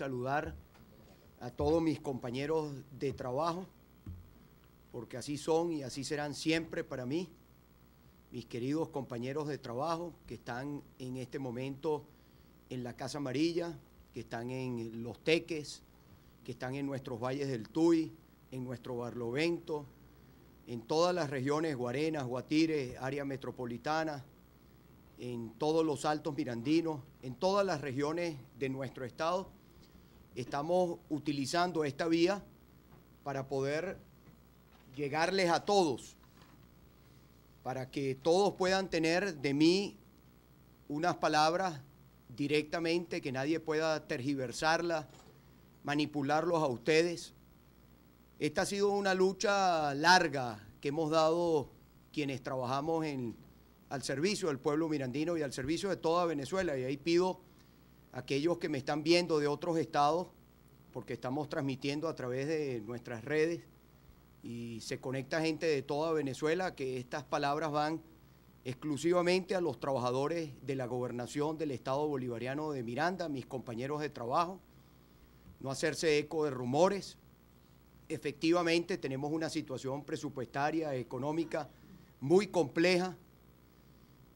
saludar a todos mis compañeros de trabajo, porque así son y así serán siempre para mí, mis queridos compañeros de trabajo que están en este momento en la Casa Amarilla, que están en Los Teques, que están en nuestros valles del Tuy, en nuestro Barlovento, en todas las regiones, Guarenas, Guatire, área metropolitana, en todos los altos mirandinos, en todas las regiones de nuestro estado estamos utilizando esta vía para poder llegarles a todos, para que todos puedan tener de mí unas palabras directamente, que nadie pueda tergiversarlas, manipularlos a ustedes. Esta ha sido una lucha larga que hemos dado quienes trabajamos en, al servicio del pueblo mirandino y al servicio de toda Venezuela, y ahí pido aquellos que me están viendo de otros estados, porque estamos transmitiendo a través de nuestras redes y se conecta gente de toda Venezuela, que estas palabras van exclusivamente a los trabajadores de la gobernación del Estado Bolivariano de Miranda, mis compañeros de trabajo, no hacerse eco de rumores. Efectivamente tenemos una situación presupuestaria, económica muy compleja,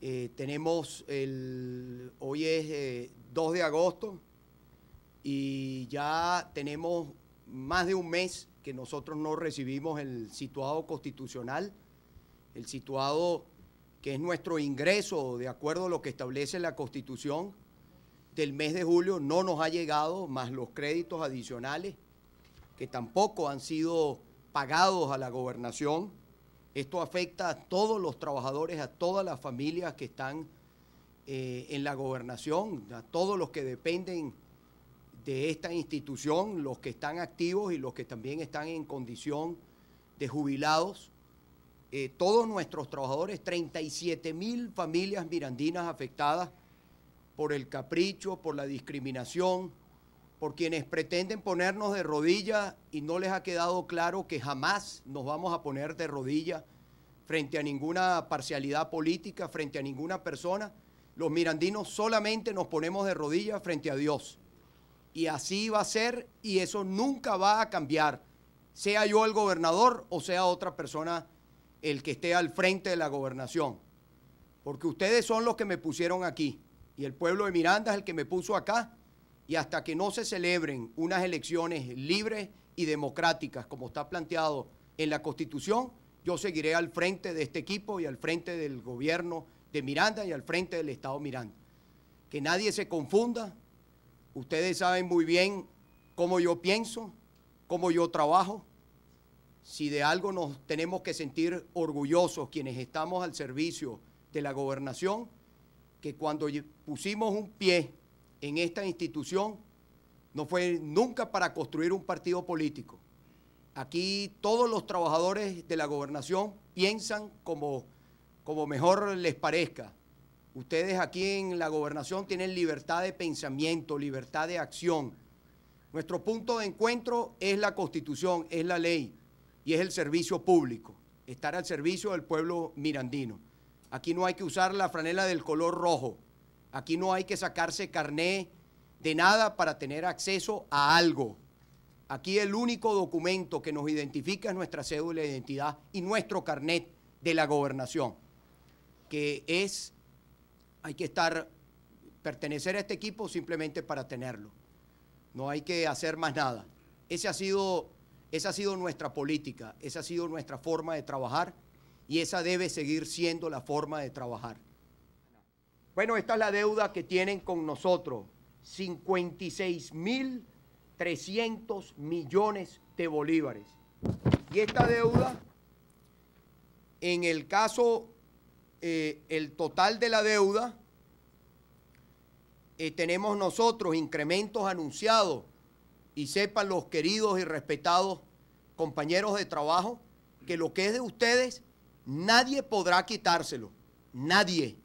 eh, tenemos el, hoy es 2 eh, de agosto y ya tenemos más de un mes que nosotros no recibimos el situado constitucional, el situado que es nuestro ingreso de acuerdo a lo que establece la Constitución del mes de julio, no nos ha llegado más los créditos adicionales que tampoco han sido pagados a la gobernación esto afecta a todos los trabajadores, a todas las familias que están eh, en la gobernación, a todos los que dependen de esta institución, los que están activos y los que también están en condición de jubilados. Eh, todos nuestros trabajadores, 37 mil familias mirandinas afectadas por el capricho, por la discriminación, por quienes pretenden ponernos de rodilla y no les ha quedado claro que jamás nos vamos a poner de rodilla frente a ninguna parcialidad política, frente a ninguna persona. Los mirandinos solamente nos ponemos de rodilla frente a Dios. Y así va a ser y eso nunca va a cambiar, sea yo el gobernador o sea otra persona el que esté al frente de la gobernación. Porque ustedes son los que me pusieron aquí y el pueblo de Miranda es el que me puso acá y hasta que no se celebren unas elecciones libres y democráticas, como está planteado en la Constitución, yo seguiré al frente de este equipo y al frente del gobierno de Miranda y al frente del Estado Miranda. Que nadie se confunda, ustedes saben muy bien cómo yo pienso, cómo yo trabajo. Si de algo nos tenemos que sentir orgullosos quienes estamos al servicio de la gobernación, que cuando pusimos un pie en esta institución no fue nunca para construir un partido político. Aquí todos los trabajadores de la gobernación piensan como, como mejor les parezca. Ustedes aquí en la gobernación tienen libertad de pensamiento, libertad de acción. Nuestro punto de encuentro es la constitución, es la ley y es el servicio público, estar al servicio del pueblo mirandino. Aquí no hay que usar la franela del color rojo, Aquí no hay que sacarse carné de nada para tener acceso a algo. Aquí el único documento que nos identifica es nuestra cédula de identidad y nuestro carnet de la gobernación, que es, hay que estar, pertenecer a este equipo simplemente para tenerlo. No hay que hacer más nada. ha sido, esa ha sido nuestra política, esa ha sido nuestra forma de trabajar y esa debe seguir siendo la forma de trabajar. Bueno, esta es la deuda que tienen con nosotros. 56.300 millones de bolívares. Y esta deuda, en el caso, eh, el total de la deuda, eh, tenemos nosotros incrementos anunciados y sepan los queridos y respetados compañeros de trabajo que lo que es de ustedes, nadie podrá quitárselo. Nadie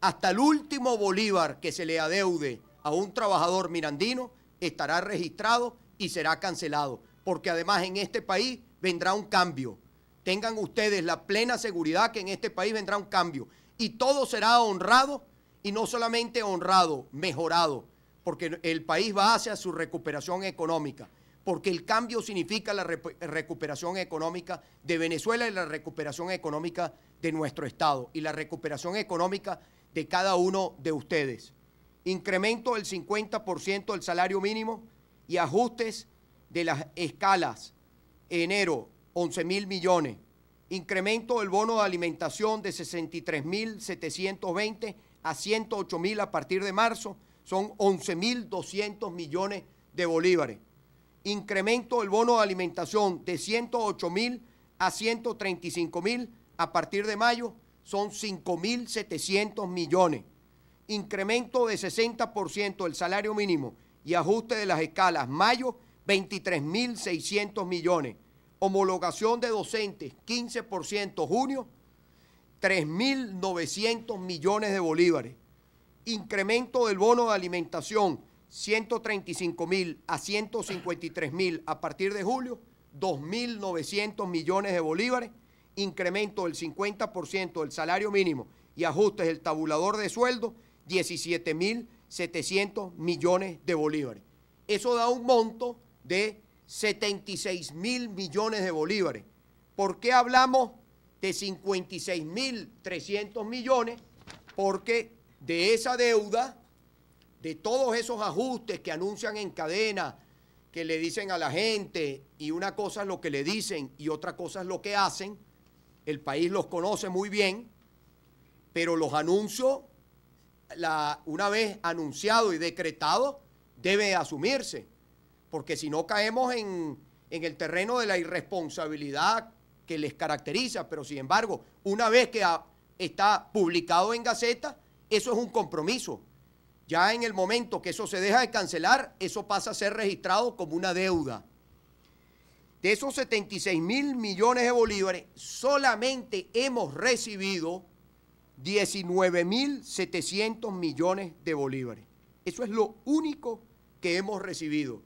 hasta el último bolívar que se le adeude a un trabajador mirandino estará registrado y será cancelado, porque además en este país vendrá un cambio. Tengan ustedes la plena seguridad que en este país vendrá un cambio y todo será honrado y no solamente honrado, mejorado, porque el país va hacia su recuperación económica porque el cambio significa la recuperación económica de Venezuela y la recuperación económica de nuestro Estado y la recuperación económica de cada uno de ustedes. Incremento del 50% del salario mínimo y ajustes de las escalas. Enero, 11 mil millones. Incremento del bono de alimentación de 63 mil 720 a 108 mil a partir de marzo. Son 11 mil 200 millones de bolívares incremento del bono de alimentación de 108 mil a 135 mil a partir de mayo, son 5.700 millones. Incremento de 60% del salario mínimo y ajuste de las escalas mayo, 23.600 millones. Homologación de docentes, 15% junio, 3.900 millones de bolívares. Incremento del bono de alimentación, 135 mil a 153 mil a partir de julio, 2.900 millones de bolívares, incremento del 50% del salario mínimo y ajustes del tabulador de sueldo, 17.700 millones de bolívares. Eso da un monto de 76 mil millones de bolívares. ¿Por qué hablamos de 56.300 millones? Porque de esa deuda de todos esos ajustes que anuncian en cadena, que le dicen a la gente, y una cosa es lo que le dicen y otra cosa es lo que hacen, el país los conoce muy bien, pero los anuncios, la, una vez anunciados y decretados, debe asumirse, porque si no caemos en, el terreno de la irresponsabilidad que les caracteriza, pero sin embargo, una vez que está publicado en Gaceta, eso es un compromiso ya en el momento que eso se deja de cancelar, eso pasa a ser registrado como una deuda. De esos 76 mil millones de bolívares, solamente hemos recibido 19 mil 700 millones de bolívares. Eso es lo único que hemos recibido.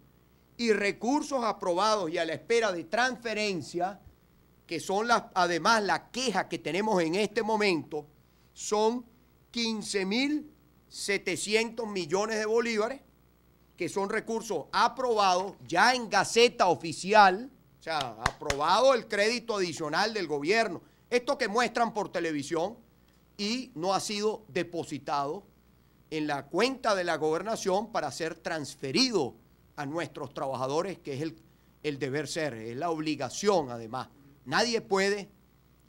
Y recursos aprobados y a la espera de transferencia, que son las, además la queja que tenemos en este momento, son 15 mil 700 millones de bolívares, que son recursos aprobados ya en Gaceta Oficial, o sea, aprobado el crédito adicional del gobierno. Esto que muestran por televisión y no ha sido depositado en la cuenta de la gobernación para ser transferido a nuestros trabajadores, que es el, el deber ser, es la obligación además. Nadie puede,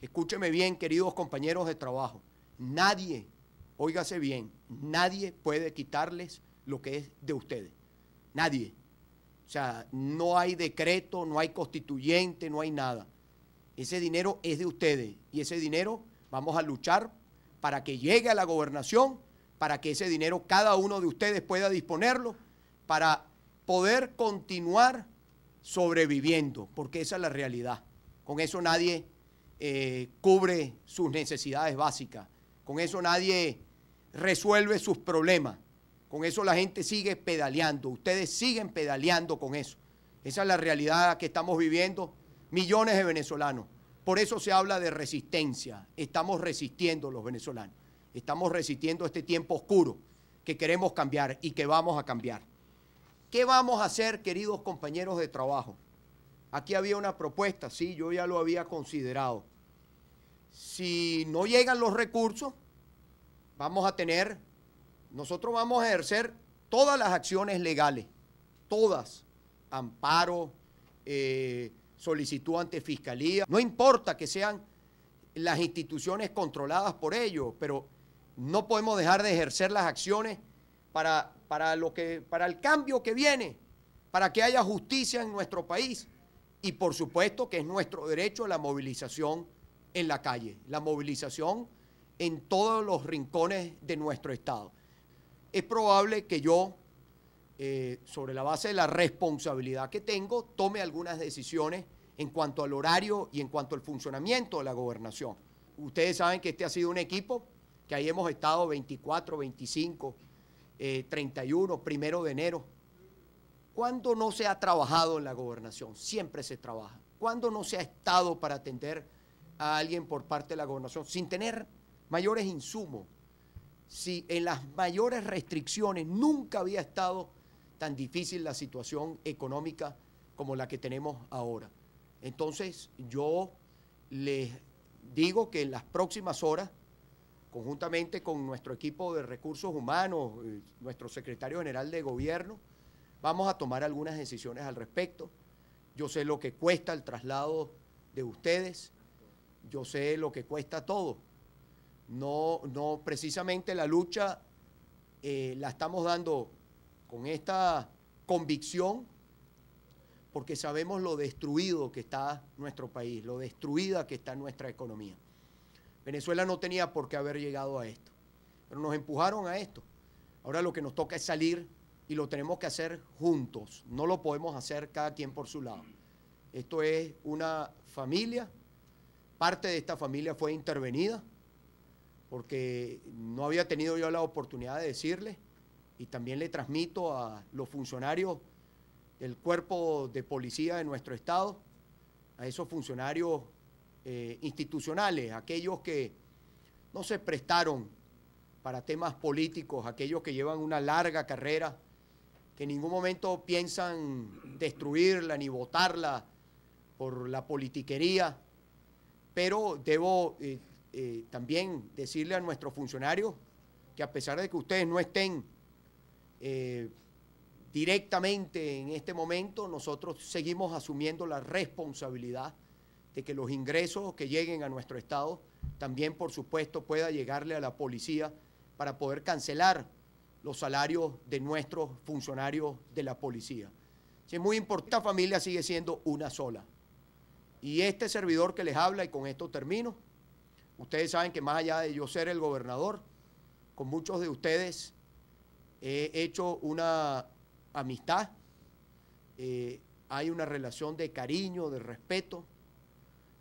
escúcheme bien, queridos compañeros de trabajo, nadie óigase bien, nadie puede quitarles lo que es de ustedes. Nadie. O sea, no hay decreto, no hay constituyente, no hay nada. Ese dinero es de ustedes y ese dinero vamos a luchar para que llegue a la gobernación, para que ese dinero cada uno de ustedes pueda disponerlo, para poder continuar sobreviviendo, porque esa es la realidad. Con eso nadie eh, cubre sus necesidades básicas, con eso nadie resuelve sus problemas. Con eso la gente sigue pedaleando, ustedes siguen pedaleando con eso. Esa es la realidad que estamos viviendo millones de venezolanos. Por eso se habla de resistencia. Estamos resistiendo los venezolanos. Estamos resistiendo este tiempo oscuro que queremos cambiar y que vamos a cambiar. ¿Qué vamos a hacer, queridos compañeros de trabajo? Aquí había una propuesta, sí, yo ya lo había considerado. Si no llegan los recursos, vamos a tener, nosotros vamos a ejercer todas las acciones legales, todas, amparo, eh, solicitud ante fiscalía, no importa que sean las instituciones controladas por ellos, pero no podemos dejar de ejercer las acciones para, para, lo que, para el cambio que viene, para que haya justicia en nuestro país y por supuesto que es nuestro derecho a la movilización en la calle, la movilización en todos los rincones de nuestro Estado. Es probable que yo, eh, sobre la base de la responsabilidad que tengo, tome algunas decisiones en cuanto al horario y en cuanto al funcionamiento de la gobernación. Ustedes saben que este ha sido un equipo, que ahí hemos estado 24, 25, 31, primero de enero. ¿Cuándo no se ha trabajado en la gobernación? Siempre se trabaja. ¿Cuándo no se ha estado para atender a alguien por parte de la gobernación sin tener mayores insumos, si en las mayores restricciones nunca había estado tan difícil la situación económica como la que tenemos ahora. Entonces yo les digo que en las próximas horas, conjuntamente con nuestro equipo de recursos humanos, eh, nuestro secretario general de gobierno, vamos a tomar algunas decisiones al respecto. Yo sé lo que cuesta el traslado de ustedes, yo sé lo que cuesta todo. No, no precisamente la lucha eh, la estamos dando con esta convicción porque sabemos lo destruido que está nuestro país, lo destruida que está nuestra economía. Venezuela no tenía por qué haber llegado a esto, pero nos empujaron a esto. Ahora lo que nos toca es salir y lo tenemos que hacer juntos, no lo podemos hacer cada quien por su lado. Esto es una familia, parte de esta familia fue intervenida porque no había tenido yo la oportunidad de decirle y también le transmito a los funcionarios del cuerpo de policía de nuestro Estado, a esos funcionarios eh, institucionales, aquellos que no se prestaron para temas políticos, aquellos que llevan una larga carrera, que en ningún momento piensan destruirla ni votarla por la politiquería, pero debo eh, eh, también decirle a nuestros funcionarios que a pesar de que ustedes no estén eh, directamente en este momento, nosotros seguimos asumiendo la responsabilidad de que los ingresos que lleguen a nuestro Estado también, por supuesto, pueda llegarle a la policía para poder cancelar los salarios de nuestros funcionarios de la policía. es muy importante, Esta familia sigue siendo una sola. Y este servidor que les habla, y con esto termino, Ustedes saben que más allá de yo ser el gobernador, con muchos de ustedes he hecho una amistad, eh, hay una relación de cariño, de respeto.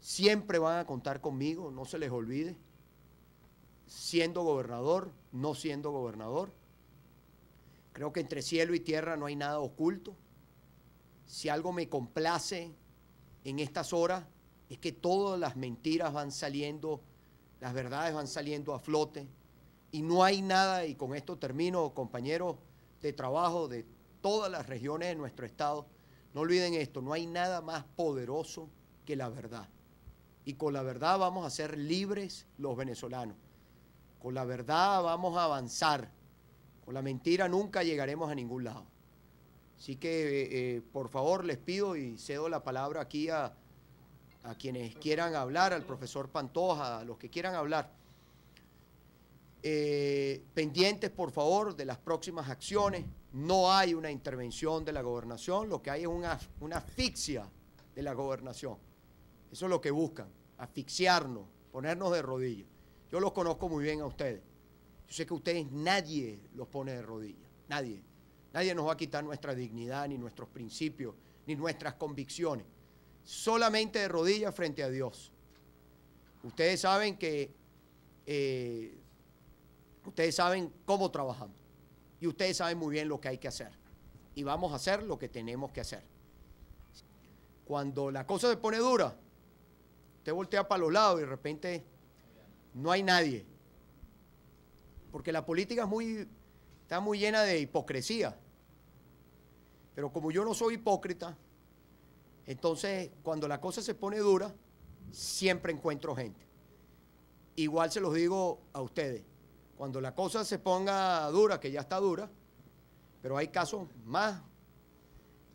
Siempre van a contar conmigo, no se les olvide, siendo gobernador, no siendo gobernador. Creo que entre cielo y tierra no hay nada oculto. Si algo me complace en estas horas es que todas las mentiras van saliendo las verdades van saliendo a flote y no hay nada, y con esto termino, compañeros de trabajo de todas las regiones de nuestro estado, no olviden esto, no hay nada más poderoso que la verdad. Y con la verdad vamos a ser libres los venezolanos. Con la verdad vamos a avanzar. Con la mentira nunca llegaremos a ningún lado. Así que, eh, eh, por favor, les pido y cedo la palabra aquí a a quienes quieran hablar, al profesor Pantoja, a los que quieran hablar. Eh, pendientes, por favor, de las próximas acciones. No hay una intervención de la gobernación, lo que hay es una, una asfixia de la gobernación. Eso es lo que buscan, asfixiarnos, ponernos de rodillas. Yo los conozco muy bien a ustedes. Yo sé que ustedes nadie los pone de rodillas, nadie. Nadie nos va a quitar nuestra dignidad, ni nuestros principios, ni nuestras convicciones solamente de rodillas frente a Dios. Ustedes saben que, eh, ustedes saben cómo trabajamos y ustedes saben muy bien lo que hay que hacer. Y vamos a hacer lo que tenemos que hacer. Cuando la cosa se pone dura, usted voltea para los lados y de repente no hay nadie. Porque la política está muy llena de hipocresía. Pero como yo no soy hipócrita, entonces, cuando la cosa se pone dura, siempre encuentro gente. Igual se los digo a ustedes, cuando la cosa se ponga dura, que ya está dura, pero hay casos más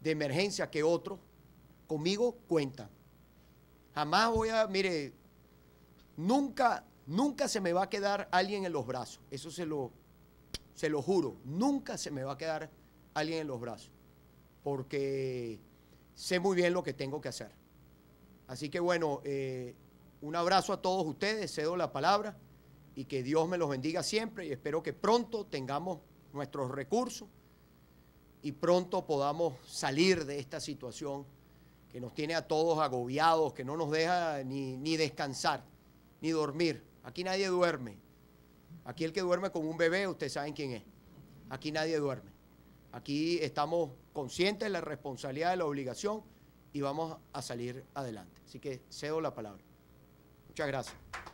de emergencia que otros, conmigo cuentan. Jamás voy a, mire, nunca, nunca se me va a quedar alguien en los brazos. Eso se lo, se lo juro. Nunca se me va a quedar alguien en los brazos. Porque sé muy bien lo que tengo que hacer. Así que bueno, eh, un abrazo a todos ustedes, cedo la palabra y que Dios me los bendiga siempre y espero que pronto tengamos nuestros recursos y pronto podamos salir de esta situación que nos tiene a todos agobiados, que no nos deja ni, ni descansar, ni dormir. Aquí nadie duerme. Aquí el que duerme con un bebé, ustedes saben quién es. Aquí nadie duerme. Aquí estamos consciente de la responsabilidad de la obligación y vamos a salir adelante. Así que cedo la palabra. Muchas gracias.